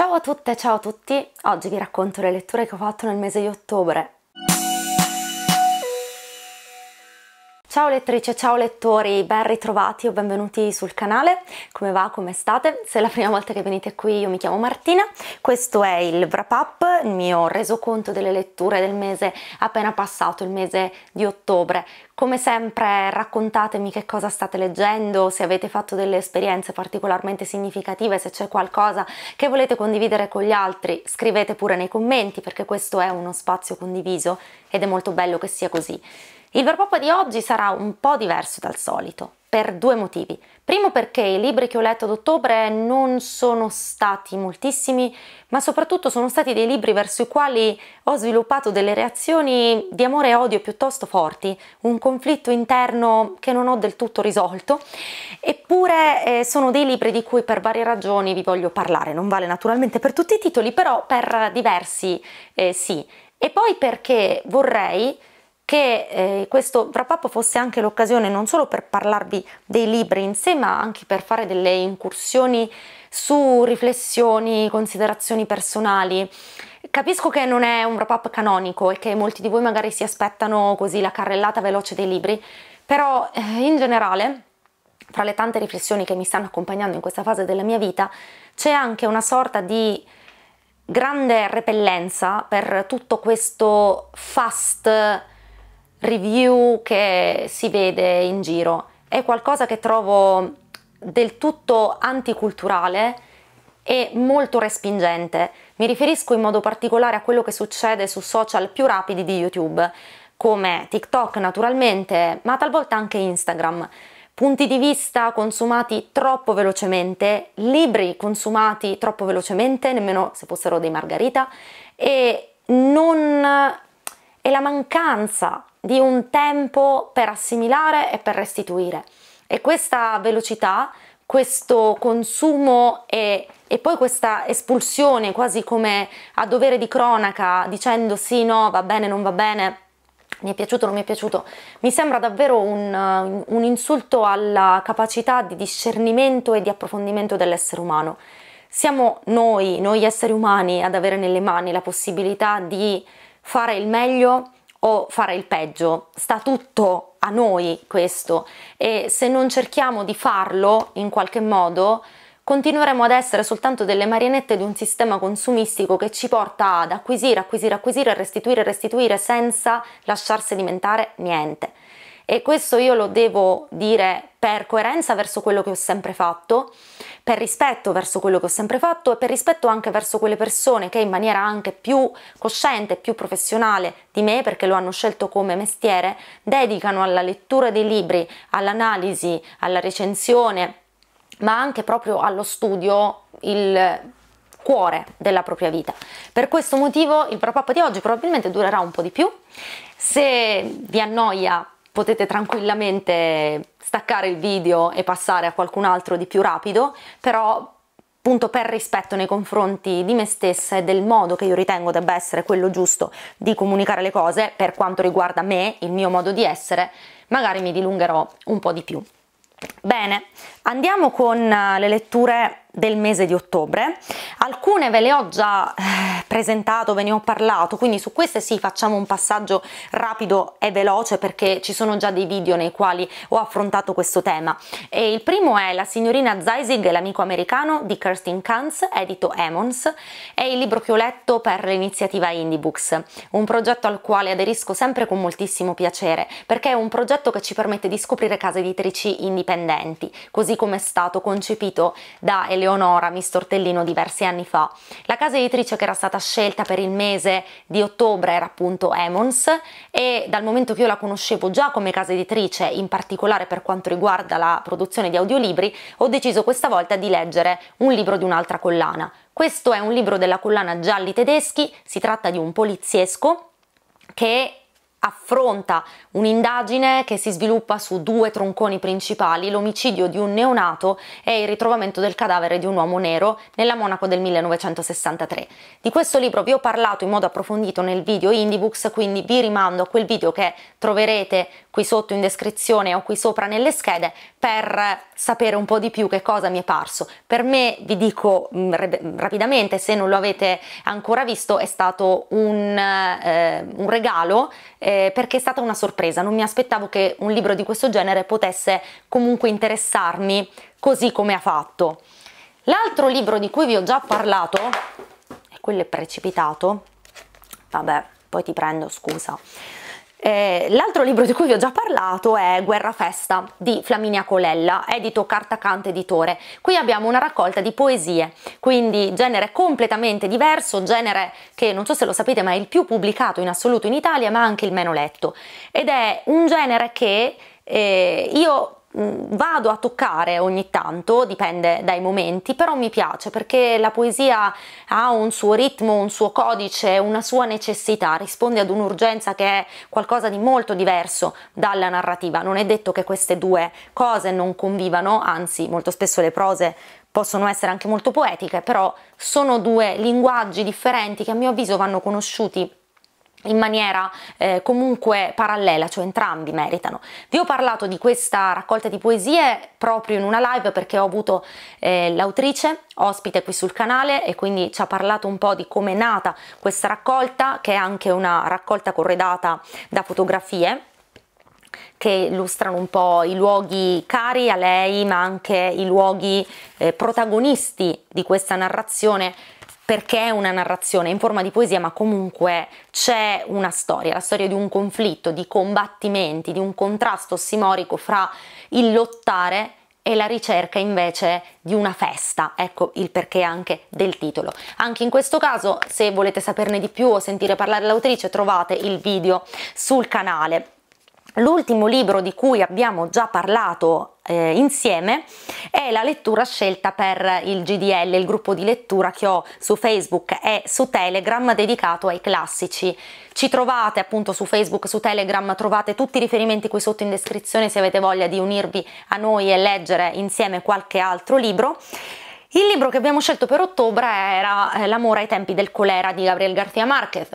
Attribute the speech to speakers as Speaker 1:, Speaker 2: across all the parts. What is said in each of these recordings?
Speaker 1: Ciao a tutte, ciao a tutti! Oggi vi racconto le letture che ho fatto nel mese di ottobre Ciao lettrice, ciao lettori, ben ritrovati o benvenuti sul canale. Come va? Come state? Se è la prima volta che venite qui io mi chiamo Martina, questo è il wrap up, il mio resoconto delle letture del mese appena passato, il mese di ottobre. Come sempre raccontatemi che cosa state leggendo, se avete fatto delle esperienze particolarmente significative, se c'è qualcosa che volete condividere con gli altri, scrivete pure nei commenti perché questo è uno spazio condiviso ed è molto bello che sia così. Il verpoppo di oggi sarà un po' diverso dal solito, per due motivi. Primo perché i libri che ho letto ad ottobre non sono stati moltissimi, ma soprattutto sono stati dei libri verso i quali ho sviluppato delle reazioni di amore e odio piuttosto forti, un conflitto interno che non ho del tutto risolto, eppure eh, sono dei libri di cui per varie ragioni vi voglio parlare, non vale naturalmente per tutti i titoli, però per diversi eh, sì. E poi perché vorrei che eh, questo wrap up fosse anche l'occasione non solo per parlarvi dei libri in sé, ma anche per fare delle incursioni su riflessioni, considerazioni personali. Capisco che non è un wrap up canonico e che molti di voi magari si aspettano così la carrellata veloce dei libri, però eh, in generale fra le tante riflessioni che mi stanno accompagnando in questa fase della mia vita, c'è anche una sorta di grande repellenza per tutto questo fast review che si vede in giro. È qualcosa che trovo del tutto anticulturale e molto respingente. Mi riferisco in modo particolare a quello che succede su social più rapidi di YouTube, come TikTok naturalmente, ma talvolta anche Instagram. Punti di vista consumati troppo velocemente, libri consumati troppo velocemente, nemmeno se fossero dei margarita, e non è la mancanza di un tempo per assimilare e per restituire. E questa velocità, questo consumo e, e poi questa espulsione quasi come a dovere di cronaca dicendo sì, no, va bene, non va bene, mi è piaciuto non mi è piaciuto, mi sembra davvero un, un, insulto alla capacità di discernimento e di approfondimento dell'essere umano. Siamo noi, noi esseri umani, ad avere nelle mani la possibilità di fare il meglio o fare il peggio, sta tutto a noi questo e se non cerchiamo di farlo in qualche modo continueremo ad essere soltanto delle marionette di un sistema consumistico che ci porta ad acquisire, acquisire, acquisire, restituire, restituire senza lasciar sedimentare niente e questo io lo devo dire per coerenza verso quello che ho sempre fatto, per rispetto verso quello che ho sempre fatto e per rispetto anche verso quelle persone che in maniera anche più cosciente, più professionale di me, perché lo hanno scelto come mestiere, dedicano alla lettura dei libri, all'analisi, alla recensione, ma anche proprio allo studio il cuore della propria vita. Per questo motivo il wrap up di oggi probabilmente durerà un po' di più. Se vi annoia potete tranquillamente staccare il video e passare a qualcun altro di più rapido, però appunto per rispetto nei confronti di me stessa e del modo che io ritengo debba essere quello giusto di comunicare le cose per quanto riguarda me, il mio modo di essere, magari mi dilungherò un po' di più. Bene, andiamo con eh, le letture del mese di ottobre. Alcune ve le ho già eh, presentato, ve ne ho parlato, quindi su queste sì facciamo un passaggio rapido e veloce perché ci sono già dei video nei quali ho affrontato questo tema. E il primo è La signorina Zeisig e l'amico americano di Kirsten Kanz, edito Emons, è il libro che ho letto per l'iniziativa Indiebooks, un progetto al quale aderisco sempre con moltissimo piacere perché è un progetto che ci permette di scoprire case editrici indipendenti, così come è stato concepito da Elena Eleonora Mister Tortellino diversi anni fa. La casa editrice che era stata scelta per il mese di ottobre era appunto Emons e dal momento che io la conoscevo già come casa editrice, in particolare per quanto riguarda la produzione di audiolibri, ho deciso questa volta di leggere un libro di un'altra collana. Questo è un libro della collana Gialli Tedeschi, si tratta di un poliziesco che affronta un'indagine che si sviluppa su due tronconi principali, l'omicidio di un neonato e il ritrovamento del cadavere di un uomo nero nella Monaco del 1963. Di questo libro vi ho parlato in modo approfondito nel video Indiebooks, quindi vi rimando a quel video che troverete qui sotto in descrizione o qui sopra nelle schede per sapere un po' di più che cosa mi è parso. Per me, vi dico mh, mm, rapidamente, se non lo avete ancora visto, è stato un, eh, un regalo eh, perché è stata una sorpresa. Non mi aspettavo che un libro di questo genere potesse comunque interessarmi così come ha fatto. L'altro libro di cui vi ho già parlato, e quello è precipitato, vabbè, poi ti prendo, scusa. Eh, l'altro libro di cui vi ho già parlato è Guerra Festa di Flaminia Colella, edito Cartacante Editore. Qui abbiamo una raccolta di poesie, quindi genere completamente diverso, genere che non so se lo sapete ma è il più pubblicato in assoluto in Italia ma anche il meno letto. Ed è un genere che eh, io Mm, vado a toccare ogni tanto, dipende dai momenti, però mi piace perché la poesia ha un suo ritmo, un suo codice, una sua necessità, risponde ad un'urgenza che è qualcosa di molto diverso dalla narrativa. Non è detto che queste due cose non convivano, anzi molto spesso le prose possono essere anche molto poetiche, però sono due linguaggi differenti che a mio avviso vanno conosciuti in maniera eh, comunque parallela, cioè entrambi meritano. Vi ho parlato di questa raccolta di poesie proprio in una live perché ho avuto eh, l'autrice ospite qui sul canale e quindi ci ha parlato un po' di come è nata questa raccolta, che è anche una raccolta corredata da fotografie che illustrano un po' i luoghi cari a lei, ma anche i luoghi eh, protagonisti di questa narrazione perché è una narrazione in forma di poesia, ma comunque c'è una storia, la storia di un conflitto, di combattimenti, di un contrasto simorico fra il lottare e la ricerca invece di una festa, ecco il perché anche del titolo. Anche in questo caso, se volete saperne di più o sentire parlare l'autrice, trovate il video sul canale. L'ultimo libro di cui abbiamo già parlato eh, insieme è la lettura scelta per il GDL, il gruppo di lettura che ho su Facebook e su Telegram dedicato ai classici. Ci trovate appunto su Facebook, su Telegram, trovate tutti i riferimenti qui sotto in descrizione se avete voglia di unirvi a noi e leggere insieme qualche altro libro. Il libro che abbiamo scelto per ottobre era eh, L'amore ai tempi del colera di Gabriel García Márquez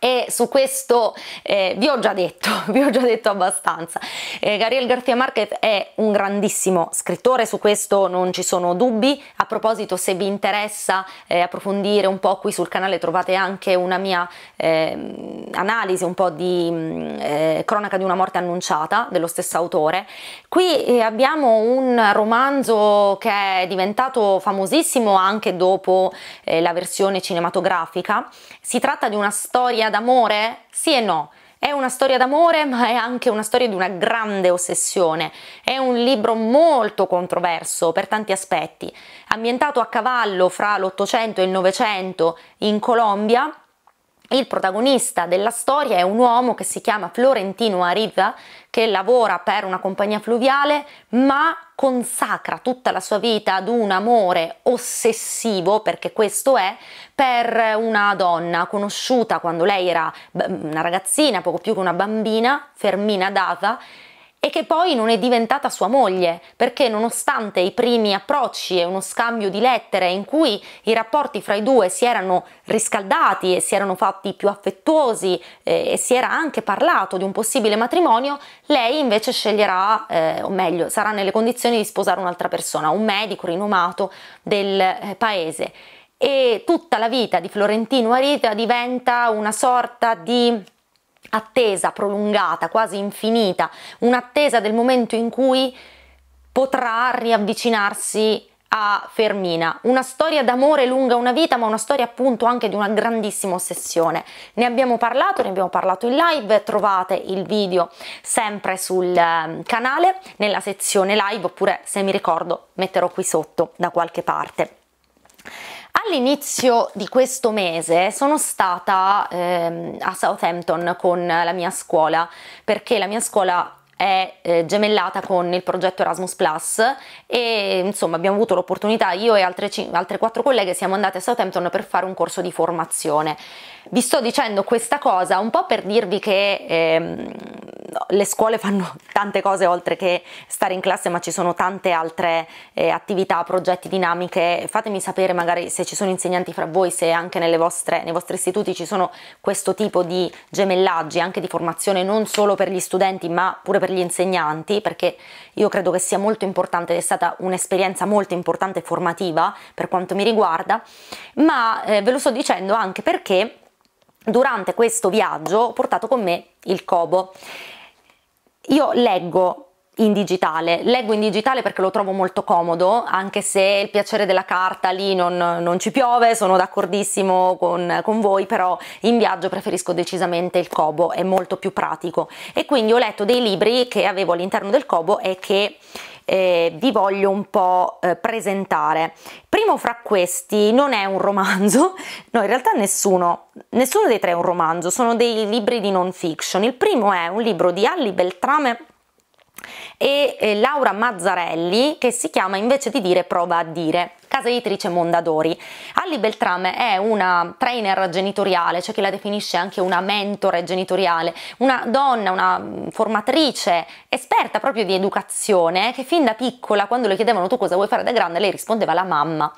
Speaker 1: e su questo eh, vi ho già detto, vi ho già detto abbastanza. Eh, Gabriel García Marquez è un grandissimo scrittore, su questo non ci sono dubbi. A proposito, se vi interessa eh, approfondire un po' qui sul canale trovate anche una mia ehm, analisi, un po' di mm, eh, cronaca di una morte annunciata dello stesso autore. Qui eh, abbiamo un romanzo che è diventato famosissimo anche dopo eh, la versione cinematografica. Si tratta di una storia storia d'amore? Sì e no. È una storia d'amore, ma è anche una storia di una grande ossessione. È un libro molto controverso per tanti aspetti. Ambientato a cavallo fra l'Ottocento e il Novecento in Colombia, il protagonista della storia è un uomo che si chiama Florentino Arriva, che lavora per una compagnia fluviale, ma consacra tutta la sua vita ad un amore ossessivo, perché questo è, per una donna conosciuta quando lei era una ragazzina, poco più che una bambina, Fermina Dava, e che poi non è diventata sua moglie, perché nonostante i primi approcci e uno scambio di lettere in cui i rapporti fra i due si erano riscaldati e si erano fatti più affettuosi eh, e si era anche parlato di un possibile matrimonio, lei invece sceglierà, eh, o meglio, sarà nelle condizioni di sposare un'altra persona, un medico rinomato del eh, paese. E tutta la vita di Florentino Arita diventa una sorta di attesa prolungata, quasi infinita, un'attesa del momento in cui potrà riavvicinarsi a Fermina, una storia d'amore lunga una vita, ma una storia appunto anche di una grandissima ossessione. Ne abbiamo parlato, ne abbiamo parlato in live, trovate il video sempre sul ehm, canale nella sezione live oppure se mi ricordo metterò qui sotto da qualche parte. All'inizio di questo mese sono stata ehm, a Southampton con la mia scuola perché la mia scuola è eh, gemellata con il progetto Erasmus Plus e insomma abbiamo avuto l'opportunità, io e altre, altre quattro colleghe siamo andate a Southampton per fare un corso di formazione vi sto dicendo questa cosa un po' per dirvi che ehm, le scuole fanno tante cose oltre che stare in classe, ma ci sono tante altre eh, attività, progetti, dinamiche. Fatemi sapere magari se ci sono insegnanti fra voi, se anche vostre, nei vostri istituti ci sono questo tipo di gemellaggi, anche di formazione non solo per gli studenti, ma pure per gli insegnanti, perché io credo che sia molto importante ed è stata un'esperienza molto importante formativa per quanto mi riguarda, ma eh, ve lo sto dicendo anche perché durante questo viaggio ho portato con me il Kobo. Io leggo in digitale. Leggo in digitale perché lo trovo molto comodo, anche se il piacere della carta lì non, non ci piove, sono d'accordissimo con, con, voi, però in viaggio preferisco decisamente il Kobo, è molto più pratico. E quindi ho letto dei libri che avevo all'interno del Kobo e che eh, vi voglio un po' eh, presentare. Primo fra questi non è un romanzo, no in realtà nessuno, nessuno dei tre è un romanzo, sono dei libri di non fiction. Il primo è un libro di Alli Beltrame e eh, Laura Mazzarelli che si chiama invece di dire prova a dire. Casa editrice Mondadori. Alli Beltrame è una trainer genitoriale, cioè che la definisce anche una mentore genitoriale, una donna, una mm, formatrice esperta proprio di educazione che fin da piccola quando le chiedevano tu cosa vuoi fare da grande lei rispondeva la mamma.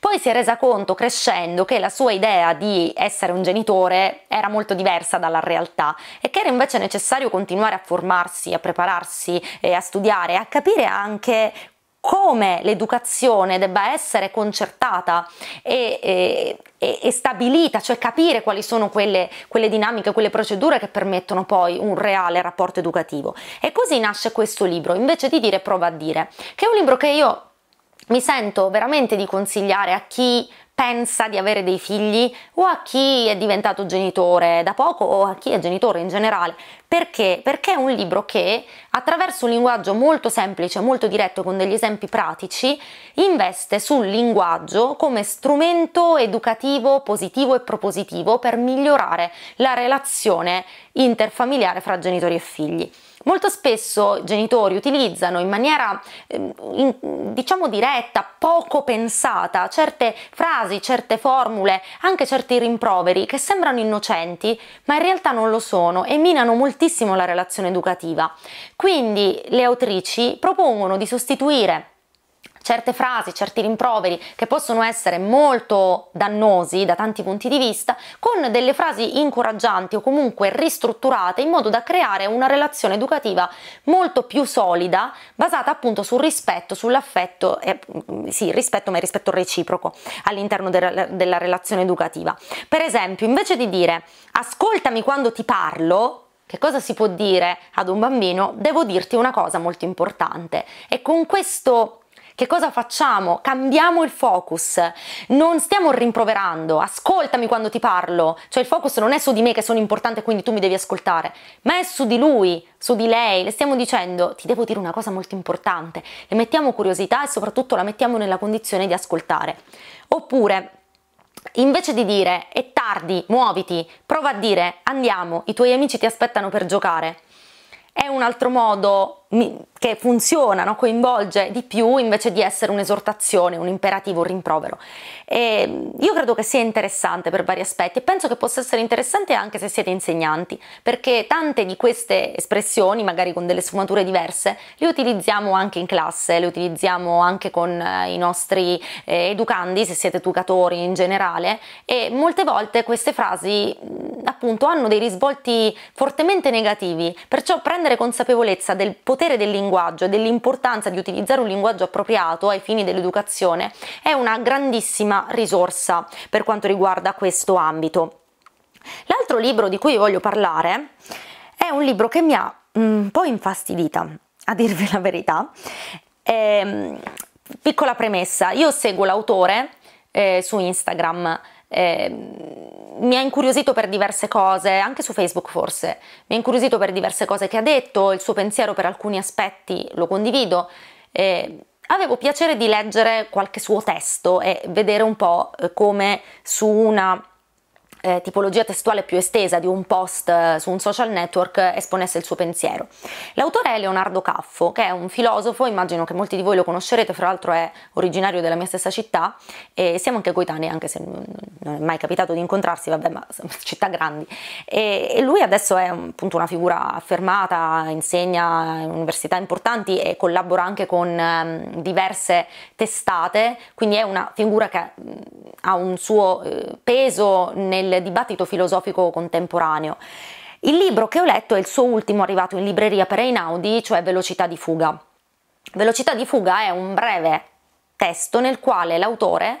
Speaker 1: Poi si è resa conto crescendo che la sua idea di essere un genitore era molto diversa dalla realtà e che era invece necessario continuare a formarsi, a prepararsi, e eh, a studiare, a capire anche come l'educazione debba essere concertata e, e, e, stabilita, cioè capire quali sono quelle, quelle, dinamiche, quelle procedure che permettono poi un reale rapporto educativo. E così nasce questo libro, invece di dire prova a dire, che è un libro che io mi sento veramente di consigliare a chi pensa di avere dei figli o a chi è diventato genitore da poco o a chi è genitore in generale. Perché? Perché è un libro che attraverso un linguaggio molto semplice, molto diretto, con degli esempi pratici, investe sul linguaggio come strumento educativo, positivo e propositivo per migliorare la relazione interfamiliare fra genitori e figli. Molto spesso i genitori utilizzano in maniera ehm, diciamo diretta, poco pensata, certe frasi, certe formule, anche certi rimproveri che sembrano innocenti, ma in realtà non lo sono e minano moltissimo la relazione educativa. Quindi le autrici propongono di sostituire certe frasi, certi rimproveri che possono essere molto dannosi da tanti punti di vista, con delle frasi incoraggianti o comunque ristrutturate in modo da creare una relazione educativa molto più solida, basata appunto sul rispetto, sull'affetto, eh, sì, rispetto ma rispetto reciproco all'interno de- della relazione educativa. Per esempio, invece di dire ascoltami quando ti parlo, che cosa si può dire ad un bambino? Devo dirti una cosa molto importante e con questo che cosa facciamo? Cambiamo il focus, non stiamo rimproverando, ascoltami quando ti parlo, cioè il focus non è su di me che sono importante e quindi tu mi devi ascoltare, ma è su di lui, su di lei, le stiamo dicendo ti devo dire una cosa molto importante, le mettiamo curiosità e soprattutto la mettiamo nella condizione di ascoltare. Oppure invece di dire è tardi, muoviti, prova a dire andiamo, i tuoi amici ti aspettano per giocare. È un altro modo che funziona, no? coinvolge di più invece di essere un'esortazione, un imperativo, un rimprovero. E io credo che sia interessante per vari aspetti e penso che possa essere interessante anche se siete insegnanti, perché tante di queste espressioni, magari con delle sfumature diverse, le utilizziamo anche in classe, le utilizziamo anche con eh, i nostri eh, educandi, se siete educatori in generale, e molte volte queste frasi mm, appunto hanno dei risvolti fortemente negativi, perciò prendere consapevolezza del potere potere del linguaggio e dell'importanza di utilizzare un linguaggio appropriato ai fini dell'educazione è una grandissima risorsa per quanto riguarda questo ambito. L'altro libro di cui voglio parlare è un libro che mi ha mm, un po' infastidita, a dirvi la verità. Eh, piccola premessa, io seguo l'autore eh, su Instagram eh, mi ha incuriosito per diverse cose, anche su Facebook forse, mi ha incuriosito per diverse cose che ha detto, il suo pensiero per alcuni aspetti lo condivido. Eh, avevo piacere di leggere qualche suo testo e vedere un po' eh, come su una eh, tipologia testuale più estesa di un post eh, su un social network esponesse il suo pensiero. L'autore è Leonardo Caffo, che è un filosofo, immagino che molti di voi lo conoscerete, fra l'altro è originario della mia stessa città e siamo anche coetanei, anche se non è mai capitato di incontrarsi, vabbè, ma sono città grandi. E, e lui adesso è appunto una figura affermata, insegna in università importanti e collabora anche con um, diverse testate, quindi è una figura che mm, ha un suo eh, peso nel dibattito filosofico contemporaneo. Il libro che ho letto è il suo ultimo arrivato in libreria per Einaudi, cioè Velocità di fuga. Velocità di fuga è un breve testo nel quale l'autore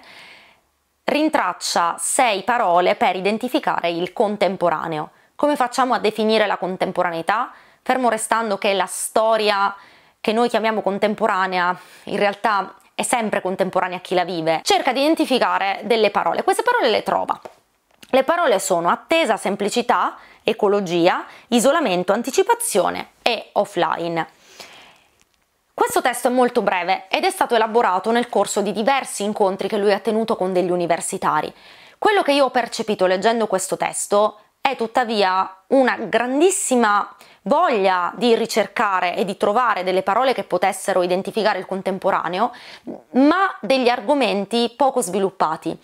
Speaker 1: rintraccia sei parole per identificare il contemporaneo. Come facciamo a definire la contemporaneità? Fermo restando che la storia che noi chiamiamo contemporanea in realtà è sempre contemporanea a chi la vive, cerca di identificare delle parole. Queste parole le trova. Le parole sono attesa, semplicità, ecologia, isolamento, anticipazione e offline. Questo testo è molto breve ed è stato elaborato nel corso di diversi incontri che lui ha tenuto con degli universitari. Quello che io ho percepito leggendo questo testo è tuttavia una grandissima voglia di ricercare e di trovare delle parole che potessero identificare il contemporaneo, ma degli argomenti poco sviluppati.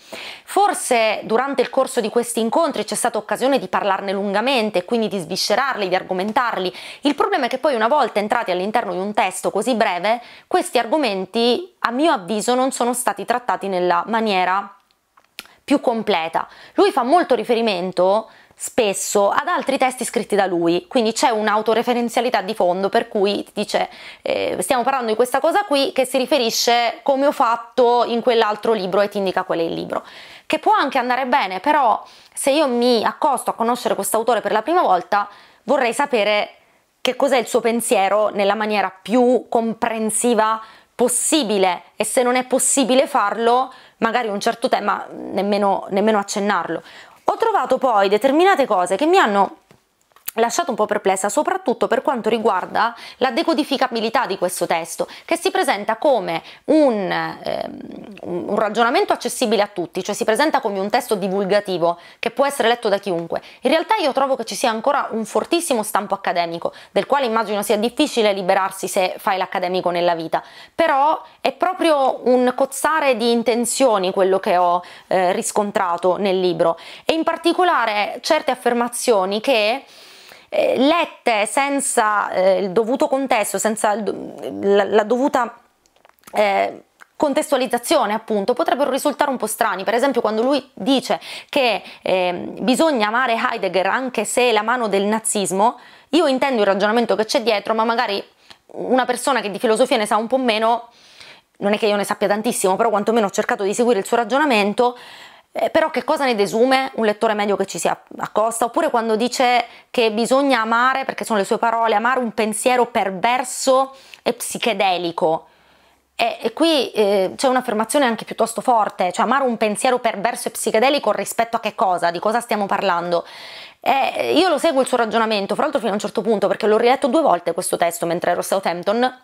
Speaker 1: Forse durante il corso di questi incontri c'è stata occasione di parlarne lungamente, quindi di sviscerarli, di argomentarli. Il problema è che poi una volta entrati all'interno di un testo così breve, questi argomenti, a mio avviso, non sono stati trattati nella maniera più completa. Lui fa molto riferimento spesso ad altri testi scritti da lui, quindi c'è un'autoreferenzialità di fondo per cui dice eh, stiamo parlando di questa cosa qui che si riferisce come ho fatto in quell'altro libro e ti indica qual è il libro, che può anche andare bene, però se io mi accosto a conoscere quest'autore per la prima volta vorrei sapere che cos'è il suo pensiero nella maniera più comprensiva possibile e se non è possibile farlo magari un certo tema nemmeno, nemmeno accennarlo ho trovato poi determinate cose che mi hanno lasciato un po' perplessa, soprattutto per quanto riguarda la decodificabilità di questo testo, che si presenta come un, ehm, un, ragionamento accessibile a tutti, cioè si presenta come un testo divulgativo che può essere letto da chiunque. In realtà io trovo che ci sia ancora un fortissimo stampo accademico, del quale immagino sia difficile liberarsi se fai l'accademico nella vita, però è proprio un cozzare di intenzioni quello che ho eh, riscontrato nel libro e in particolare certe affermazioni che eh, lette senza eh, il dovuto contesto, senza do la, la, dovuta... Eh, contestualizzazione appunto potrebbero risultare un po' strani per esempio quando lui dice che eh, bisogna amare Heidegger anche se è la mano del nazismo io intendo il ragionamento che c'è dietro ma magari una persona che di filosofia ne sa un po' meno non è che io ne sappia tantissimo però quantomeno ho cercato di seguire il suo ragionamento eh, però che cosa ne desume un lettore medio che ci si accosta? Oppure quando dice che bisogna amare, perché sono le sue parole, amare un pensiero perverso e psichedelico. E, e qui eh, c'è un'affermazione anche piuttosto forte, cioè amare un pensiero perverso e psichedelico rispetto a che cosa, di cosa stiamo parlando. Eh, io lo seguo il suo ragionamento, fra l'altro fino a un certo punto, perché l'ho riletto due volte questo testo mentre ero a Southampton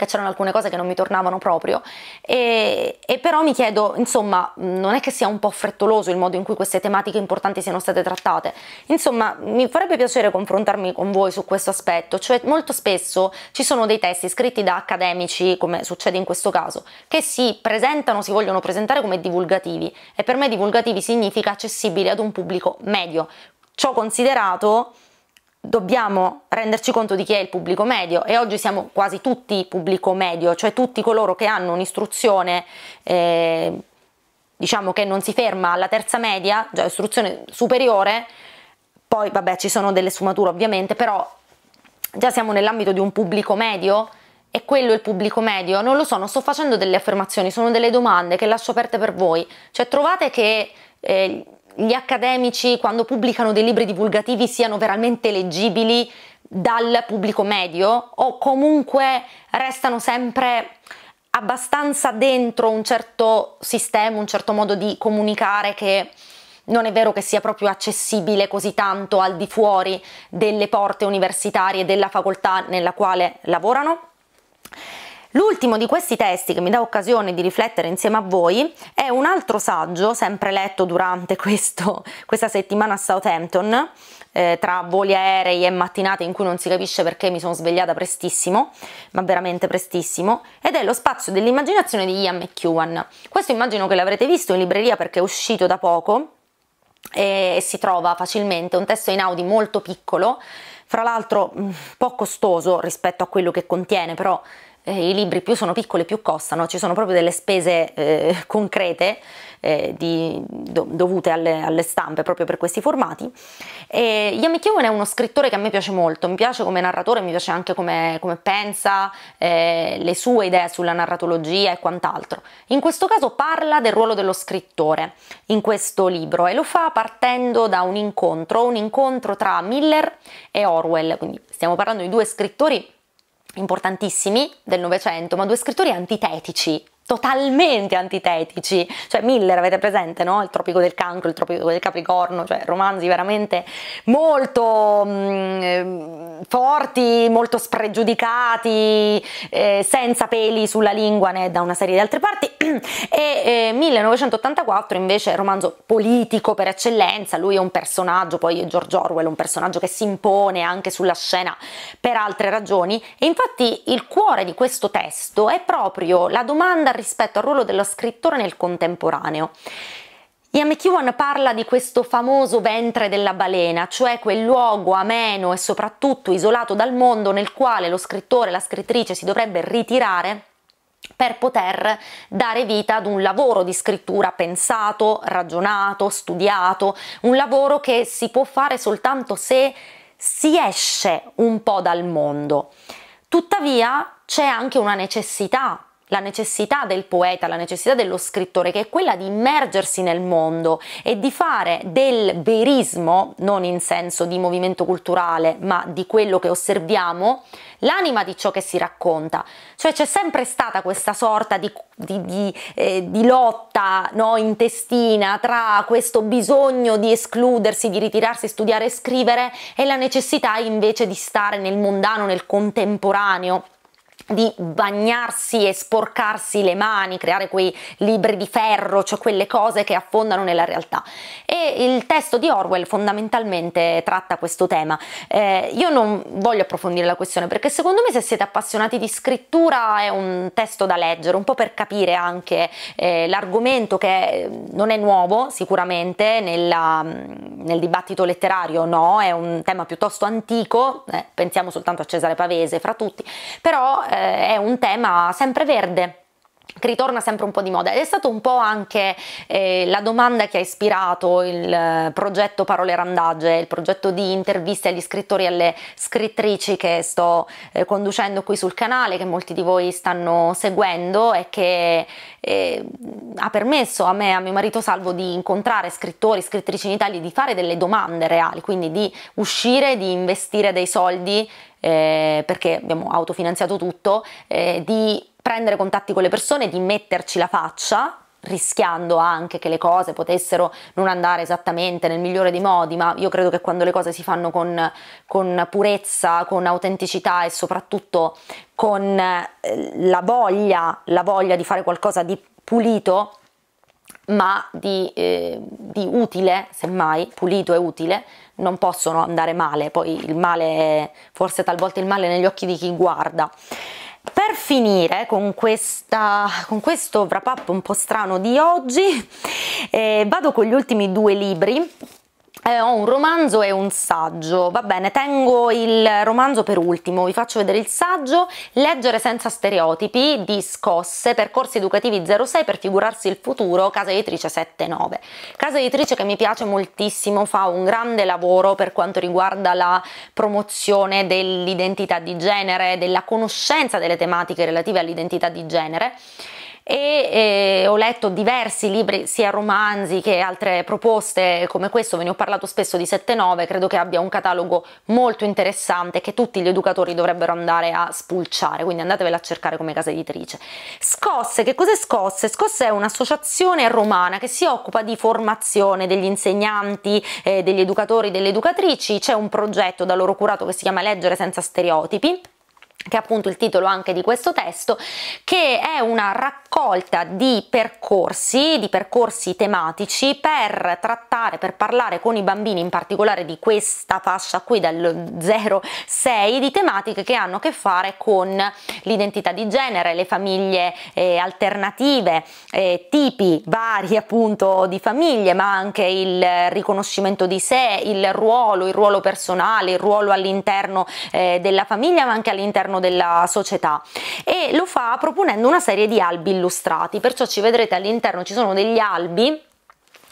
Speaker 1: perché c'erano alcune cose che non mi tornavano proprio e, e però mi chiedo insomma non è che sia un po' frettoloso il modo in cui queste tematiche importanti siano state trattate insomma mi farebbe piacere confrontarmi con voi su questo aspetto cioè molto spesso ci sono dei testi scritti da accademici come succede in questo caso che si presentano si vogliono presentare come divulgativi e per me divulgativi significa accessibili ad un pubblico medio ciò considerato dobbiamo renderci conto di chi è il pubblico medio e oggi siamo quasi tutti pubblico medio, cioè tutti coloro che hanno un'istruzione eh, diciamo che non si ferma alla terza media, già istruzione superiore, poi vabbè ci sono delle sfumature ovviamente, però già siamo nell'ambito di un pubblico medio e quello è il pubblico medio, non lo so, non sto facendo delle affermazioni, sono delle domande che lascio aperte per voi, cioè trovate che eh, gli accademici quando pubblicano dei libri divulgativi siano veramente leggibili dal pubblico medio o comunque restano sempre abbastanza dentro un certo sistema, un certo modo di comunicare che non è vero che sia proprio accessibile così tanto al di fuori delle porte universitarie della facoltà nella quale lavorano. L'ultimo di questi testi che mi dà occasione di riflettere insieme a voi è un altro saggio, sempre letto durante questo, questa settimana a Southampton, eh, tra voli aerei e mattinate in cui non si capisce perché mi sono svegliata prestissimo, ma veramente prestissimo, ed è Lo spazio dell'immaginazione di Ian McEwan. Questo immagino che l'avrete visto in libreria perché è uscito da poco e si trova facilmente, un testo in Audi molto piccolo, fra l'altro un mm, po' costoso rispetto a quello che contiene, però eh, i libri più sono piccoli più costano, ci sono proprio delle spese eh, concrete eh, di, do, dovute alle, alle, stampe proprio per questi formati. E Yamekiwen è uno scrittore che a me piace molto, mi piace come narratore, mi piace anche come, come pensa, eh, le sue idee sulla narratologia e quant'altro. In questo caso parla del ruolo dello scrittore in questo libro e lo fa partendo da un incontro, un incontro tra Miller e Orwell, quindi stiamo parlando di due scrittori importantissimi del Novecento, ma due scrittori antitetici totalmente antitetici, cioè Miller avete presente, no? Il Tropico del Cancro, il Tropico del Capricorno, cioè romanzi veramente molto mh, mm, ehm, forti, molto spregiudicati, eh, senza peli sulla lingua né da una serie di altre parti e eh, 1984 invece è romanzo politico per eccellenza, lui è un personaggio, poi è George Orwell, un personaggio che si impone anche sulla scena per altre ragioni e infatti il cuore di questo testo è proprio la domanda rispetto al ruolo dello scrittore nel contemporaneo. Ian McEwan parla di questo famoso ventre della balena, cioè quel luogo ameno e soprattutto isolato dal mondo nel quale lo scrittore e la scrittrice si dovrebbe ritirare per poter dare vita ad un lavoro di scrittura pensato, ragionato, studiato, un lavoro che si può fare soltanto se si esce un po' dal mondo. Tuttavia c'è anche una necessità la necessità del poeta, la necessità dello scrittore, che è quella di immergersi nel mondo e di fare del verismo, non in senso di movimento culturale, ma di quello che osserviamo, l'anima di ciò che si racconta. Cioè c'è sempre stata questa sorta di, di, di, eh, di lotta no, intestina tra questo bisogno di escludersi, di ritirarsi, studiare e scrivere e la necessità invece di stare nel mondano, nel contemporaneo di bagnarsi e sporcarsi le mani, creare quei libri di ferro, cioè quelle cose che affondano nella realtà. E il testo di Orwell fondamentalmente tratta questo tema. Eh, io non voglio approfondire la questione perché secondo me se siete appassionati di scrittura è un testo da leggere, un po' per capire anche eh, l'argomento che eh, non è nuovo sicuramente nella, nel dibattito letterario, no, è un tema piuttosto antico, eh, pensiamo soltanto a Cesare Pavese fra tutti, però eh, è un tema sempre verde che ritorna sempre un po' di moda ed è stata un po' anche eh, la domanda che ha ispirato il eh, progetto Parole Randagge, il progetto di interviste agli scrittori e alle scrittrici che sto eh, conducendo qui sul canale, che molti di voi stanno seguendo e che eh, ha permesso a me, e a mio marito Salvo, di incontrare scrittori, e scrittrici in Italia, di fare delle domande reali, quindi di uscire, di investire dei soldi eh, perché abbiamo autofinanziato tutto, eh, di prendere contatti con le persone, di metterci la faccia, rischiando anche che le cose potessero non andare esattamente nel migliore dei modi, ma io credo che quando le cose si fanno con, con purezza, con autenticità e soprattutto con eh, la voglia, la voglia di fare qualcosa di pulito, ma di, eh, di, utile, semmai pulito e utile, non possono andare male. Poi il male, forse talvolta il male negli occhi di chi guarda. Per finire con, questa, con questo wrap up un po' strano di oggi eh, vado con gli ultimi due libri eh, ho un romanzo e un saggio, va bene, tengo il romanzo per ultimo, vi faccio vedere il saggio Leggere senza stereotipi di Scosse, percorsi educativi 06 per figurarsi il futuro, casa editrice 79. Casa editrice che mi piace moltissimo, fa un grande lavoro per quanto riguarda la promozione dell'identità di genere, della conoscenza delle tematiche relative all'identità di genere e eh, ho letto diversi libri, sia romanzi che altre proposte come questo, ve ne ho parlato spesso di 7-9, credo che abbia un catalogo molto interessante che tutti gli educatori dovrebbero andare a spulciare, quindi andatevela a cercare come casa editrice. Scosse, che cos'è Scosse? Scosse è un'associazione romana che si occupa di formazione degli insegnanti, eh, degli educatori, delle educatrici, c'è un progetto da loro curato che si chiama Leggere senza stereotipi che è appunto il titolo anche di questo testo, che è una raccolta di percorsi, di percorsi tematici per trattare, per parlare con i bambini, in particolare di questa fascia qui dal 0-6, di tematiche che hanno a che fare con l'identità di genere, le famiglie eh, alternative, eh, tipi vari appunto di famiglie, ma anche il riconoscimento di sé, il ruolo, il ruolo personale, il ruolo all'interno eh, della famiglia, ma anche all'interno all'interno della società e lo fa proponendo una serie di albi illustrati, perciò ci vedrete all'interno ci sono degli albi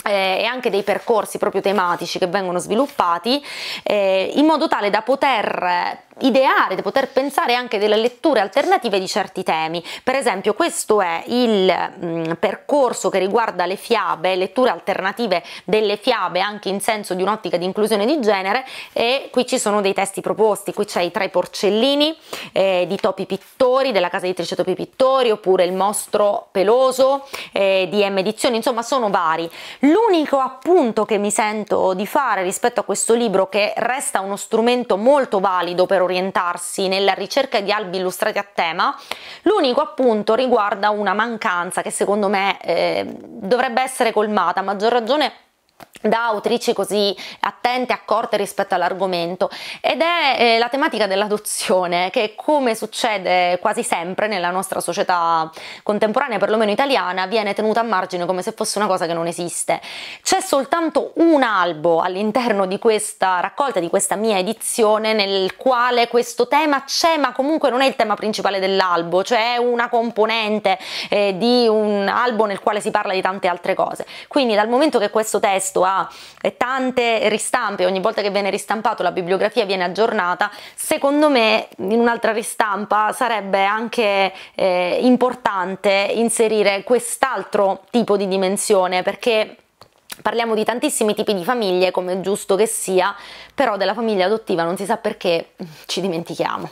Speaker 1: eh, e anche dei percorsi proprio tematici che vengono sviluppati eh, in modo tale da poter ideare, di poter pensare anche delle letture alternative di certi temi. Per esempio, questo è il mh, mm, percorso che riguarda le fiabe, letture alternative delle fiabe anche in senso di un'ottica di inclusione di genere e qui ci sono dei testi proposti, qui c'è i tre porcellini eh, di Topi Pittori, della casa editrice Topi Pittori, oppure il mostro peloso eh, di M Edizioni, insomma sono vari. L'unico appunto che mi sento di fare rispetto a questo libro che resta uno strumento molto valido per orientarsi nella ricerca di albi illustrati a tema, l'unico appunto riguarda una mancanza che secondo me eh, dovrebbe essere colmata, a maggior ragione da autrici così attente, accorte rispetto all'argomento ed è eh, la tematica dell'adozione che come succede quasi sempre nella nostra società contemporanea, perlomeno italiana, viene tenuta a margine come se fosse una cosa che non esiste. C'è soltanto un albo all'interno di questa raccolta, di questa mia edizione, nel quale questo tema c'è ma comunque non è il tema principale dell'albo, cioè è una componente eh, di un albo nel quale si parla di tante altre cose. Quindi dal momento che questo testo esposto a tante ristampe, ogni volta che viene ristampato la bibliografia viene aggiornata, secondo me in un'altra ristampa sarebbe anche eh, importante inserire quest'altro tipo di dimensione perché Parliamo di tantissimi tipi di famiglie, come è giusto che sia, però della famiglia adottiva non si sa perché ci dimentichiamo.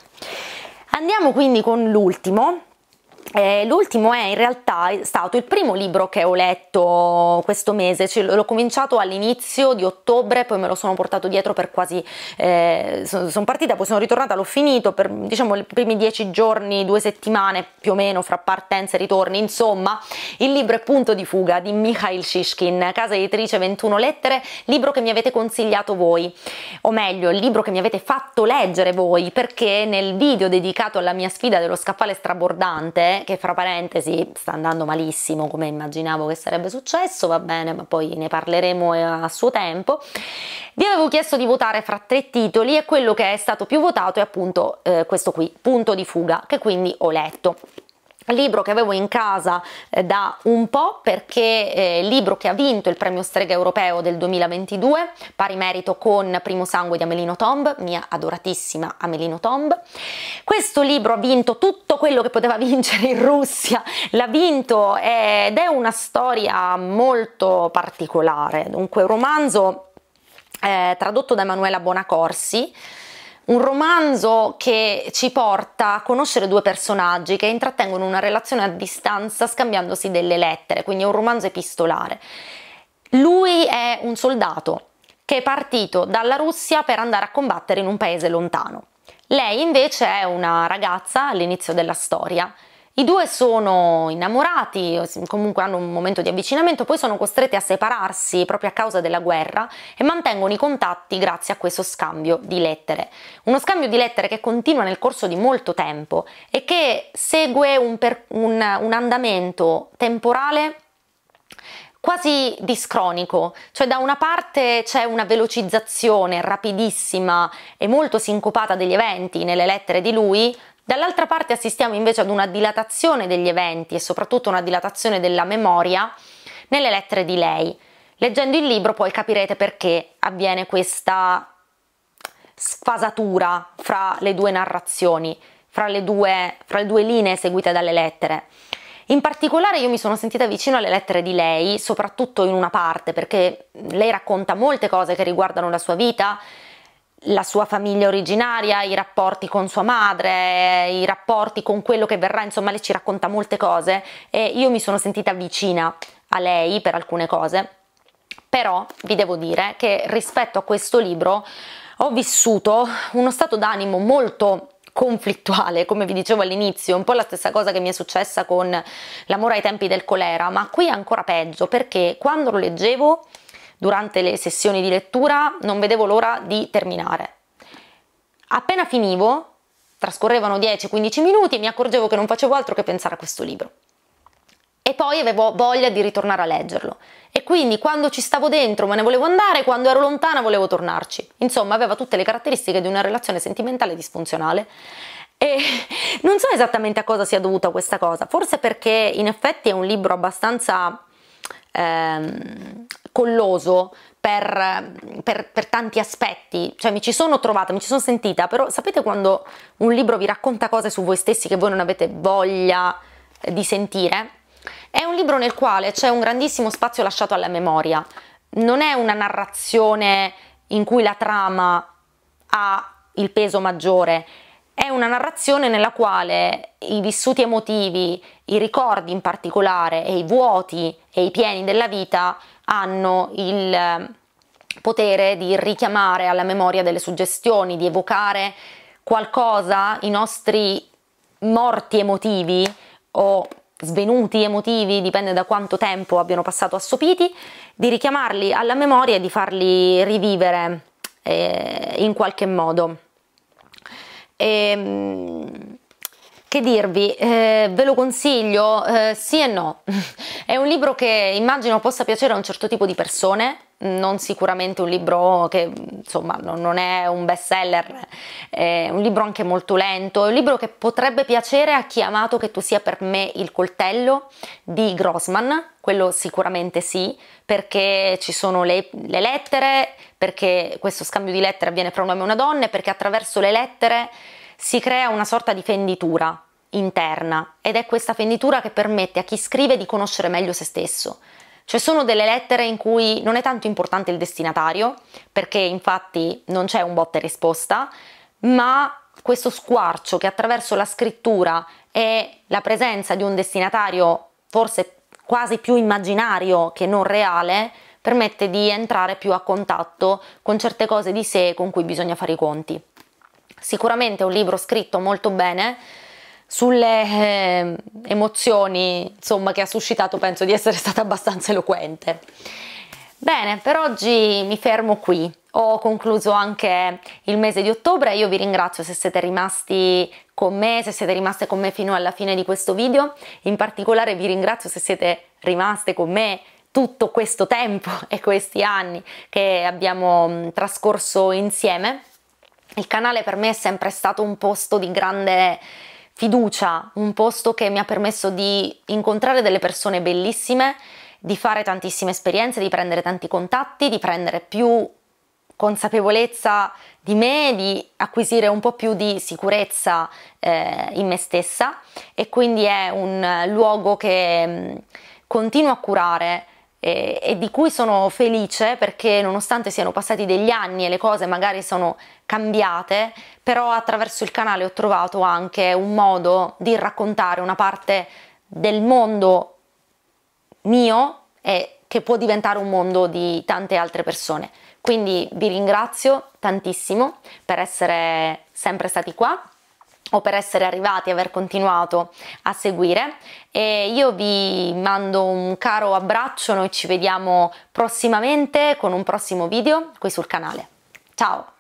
Speaker 1: Andiamo quindi con l'ultimo, eh, l'ultimo è in realtà stato il primo libro che ho letto questo mese, cioè, l'ho cominciato all'inizio di ottobre, poi me lo sono portato dietro per quasi, eh, sono son partita, poi sono ritornata, l'ho finito per diciamo i primi dieci giorni, due settimane più o meno fra partenze e ritorni, insomma il libro è Punto di fuga di Mikhail Shishkin, casa editrice 21 lettere, libro che mi avete consigliato voi, o meglio il libro che mi avete fatto leggere voi, perché nel video dedicato alla mia sfida dello scaffale strabordante che fra parentesi sta andando malissimo come immaginavo che sarebbe successo, va bene, ma poi ne parleremo eh, a suo tempo. Vi avevo chiesto di votare fra tre titoli e quello che è stato più votato è appunto eh, questo qui, Punto di fuga, che quindi ho letto libro che avevo in casa eh, da un po' perché eh, il libro che ha vinto il premio strega europeo del 2022 pari merito con Primo sangue di Amelino Tomb mia adoratissima Amelino Tomb questo libro ha vinto tutto quello che poteva vincere in Russia l'ha vinto eh, ed è una storia molto particolare dunque un romanzo tradotto da Emanuela Bonacorsi un romanzo che ci porta a conoscere due personaggi che intrattengono una relazione a distanza scambiandosi delle lettere, quindi è un romanzo epistolare. Lui è un soldato che è partito dalla Russia per andare a combattere in un paese lontano. Lei invece è una ragazza all'inizio della storia i due sono innamorati, comunque hanno un momento di avvicinamento, poi sono costretti a separarsi proprio a causa della guerra e mantengono i contatti grazie a questo scambio di lettere. Uno scambio di lettere che continua nel corso di molto tempo e che segue un, per, un, un andamento temporale quasi discronico, cioè da una parte c'è una velocizzazione rapidissima e molto sincopata degli eventi nelle lettere di lui, Dall'altra parte assistiamo invece ad una dilatazione degli eventi e soprattutto una dilatazione della memoria nelle lettere di lei. Leggendo il libro poi capirete perché avviene questa sfasatura fra le due narrazioni, fra le due, fra le due linee seguite dalle lettere. In particolare io mi sono sentita vicino alle lettere di lei, soprattutto in una parte, perché lei racconta molte cose che riguardano la sua vita, la sua famiglia originaria, i rapporti con sua madre, i rapporti con quello che verrà, insomma lei ci racconta molte cose e io mi sono sentita vicina a lei per alcune cose, però vi devo dire che rispetto a questo libro ho vissuto uno stato d'animo molto conflittuale, come vi dicevo all'inizio, un po' la stessa cosa che mi è successa con L'amore ai tempi del colera, ma qui è ancora peggio perché quando lo leggevo durante le sessioni di lettura non vedevo l'ora di terminare. Appena finivo, trascorrevano 10-15 minuti e mi accorgevo che non facevo altro che pensare a questo libro. E poi avevo voglia di ritornare a leggerlo. E quindi quando ci stavo dentro me ne volevo andare, quando ero lontana volevo tornarci. Insomma, aveva tutte le caratteristiche di una relazione sentimentale disfunzionale. E non so esattamente a cosa sia dovuta questa cosa, forse perché in effetti è un libro abbastanza ehm, colloso per, per, per, tanti aspetti, cioè mi ci sono trovata, mi ci sono sentita, però sapete quando un libro vi racconta cose su voi stessi che voi non avete voglia eh, di sentire? È un libro nel quale c'è un grandissimo spazio lasciato alla memoria, non è una narrazione in cui la trama ha il peso maggiore, è una narrazione nella quale i vissuti emotivi, i ricordi in particolare e i vuoti e i pieni della vita hanno il ehm, potere di richiamare alla memoria delle suggestioni, di evocare qualcosa, i nostri morti emotivi o svenuti emotivi, dipende da quanto tempo abbiano passato assopiti, di richiamarli alla memoria e di farli rivivere eh, in qualche modo. E, ehm, che dirvi, eh, ve lo consiglio? Eh, sì e no. È un libro che immagino possa piacere a un certo tipo di persone, non sicuramente un libro che insomma non è un best seller, è un libro anche molto lento, è un libro che potrebbe piacere a chi ha amato che tu sia per me il coltello di Grossman, quello sicuramente sì, perché ci sono le, le lettere, perché questo scambio di lettere avviene fra un uomo e una donna, perché attraverso le lettere si crea una sorta di fenditura interna ed è questa fenditura che permette a chi scrive di conoscere meglio se stesso cioè sono delle lettere in cui non è tanto importante il destinatario, perché infatti non c'è un botta e risposta, ma questo squarcio che attraverso la scrittura e la presenza di un destinatario forse quasi più immaginario che non reale, permette di entrare più a contatto con certe cose di sé con cui bisogna fare i conti. Sicuramente è un libro scritto molto bene, sulle eh, emozioni insomma, che ha suscitato penso di essere stata abbastanza eloquente. Bene, per oggi mi fermo qui. Ho concluso anche il mese di ottobre, io vi ringrazio se siete rimasti con me, se siete rimaste con me fino alla fine di questo video, in particolare vi ringrazio se siete rimaste con me tutto questo tempo e questi anni che abbiamo mm, trascorso insieme. Il canale per me è sempre stato un posto di grande fiducia, un posto che mi ha permesso di incontrare delle persone bellissime, di fare tantissime esperienze, di prendere tanti contatti, di prendere più consapevolezza di me, di acquisire un po' più di sicurezza eh, in me stessa e quindi è un luogo che mh, mm, continuo a curare e, e di cui sono felice perché nonostante siano passati degli anni e le cose magari sono cambiate, però attraverso il canale ho trovato anche un modo di raccontare una parte del mondo mio e che può diventare un mondo di tante altre persone. Quindi vi ringrazio tantissimo per essere sempre stati qua o per essere arrivati e aver continuato a seguire e io vi mando un caro abbraccio, noi ci vediamo prossimamente con un prossimo video qui sul canale. Ciao!